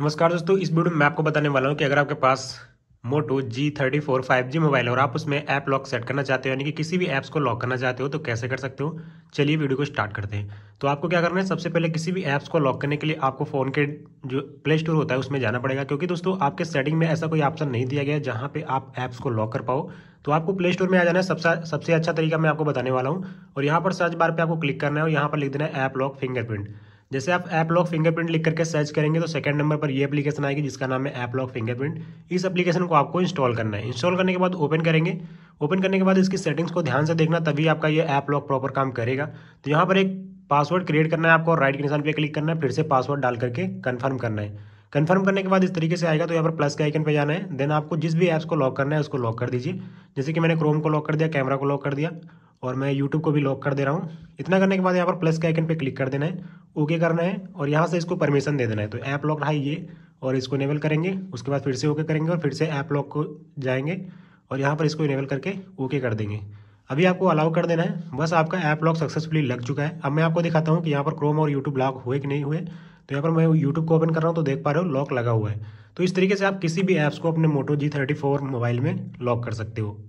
नमस्कार दोस्तों इस वीडियो में मैं आपको बताने वाला हूँ कि अगर आपके पास Moto G thirty four five G mobile और आप उसमें ऐप लॉक सेट करना चाहते हो यानी कि किसी भी ऐप्स को लॉक करना चाहते हो तो कैसे कर सकते हो चलिए वीडियो को स्टार्ट करते हैं तो आपको क्या करना है सबसे पहले किसी भी ऐप्स को लॉक करने के लिए आपको फ़ोन के जो प्ले स्टोर होता है उसमें जाना पड़ेगा क्योंकि दोस्तों आपके सेटिंग में ऐसा कोई ऑप्शन नहीं दिया गया जहाँ पर आप ऐप्स को लॉक कर पाओ तो आपको प्ले स्टोर में आ जाना है सबसे सबसे अच्छा तरीका मैं आपको बताने वाला हूँ और यहाँ पर सर्च बार पर आपको क्लिक करना है और यहाँ पर लिख देना है ऐप लॉक फिंगरप्रिंट जैसे आप ऐप लॉक फिंगरप्रिंट लिख करके सर्च करेंगे तो सेकंड नंबर पर ये एप्लीकेशन आएगी जिसका नाम है ऐप लॉक फिंगरप्रिंट इस एप्लीकेशन को आपको इंस्टॉल करना है इंस्टॉल करने के बाद ओपन करेंगे ओपन करने के बाद इसकी सेटिंग्स को ध्यान से देखना तभी आपका ये ऐप लॉक प्रॉपर काम करेगा तो यहाँ पर एक पासवर्ड क्रिएट करना है आपको राइट के निशान पर क्लिक करना है फिर से पासवर्ड डाल करके कन्फर्म करना है कन्फर्म करने के बाद इस तरीके से आएगा तो यहाँ पर प्लस के आइकन पर जाना है देन आपको जिस भी ऐप्स को लॉक करना है उसको लॉक कर दीजिए जैसे कि मैंने क्रोम को लॉक कर दिया कैमरा को लॉक कर दिया और मैं यूट्यूब को भी लॉक कर दे रहा हूँ इतना करने के बाद यहाँ पर प्लस के आइकन पे क्लिक कर देना है ओके करना है और यहाँ से इसको परमिशन दे देना है तो ऐप लॉक रहा ये और इसको इनेबल करेंगे उसके बाद फिर से ओके करेंगे और फिर से ऐप लॉक को जाएंगे और यहाँ पर इसको इनेबल करके ओके कर देंगे अभी आपको अलाउ कर देना है बस आपका ऐप लॉक सक्सेसफुली लग चुका है अब मैं आपको दिखाता हूँ कि यहाँ पर क्रोम और यूट्यूब लॉक हुए कि नहीं हुए तो यहाँ पर मैं यूट्यूब को ओपन कर रहा हूँ तो देख पा रहे हो लॉक लगा हुआ है तो इस तरीके से आप किसी भी ऐप्स को अपने Moto G thirty four mobile में लॉक कर सकते हो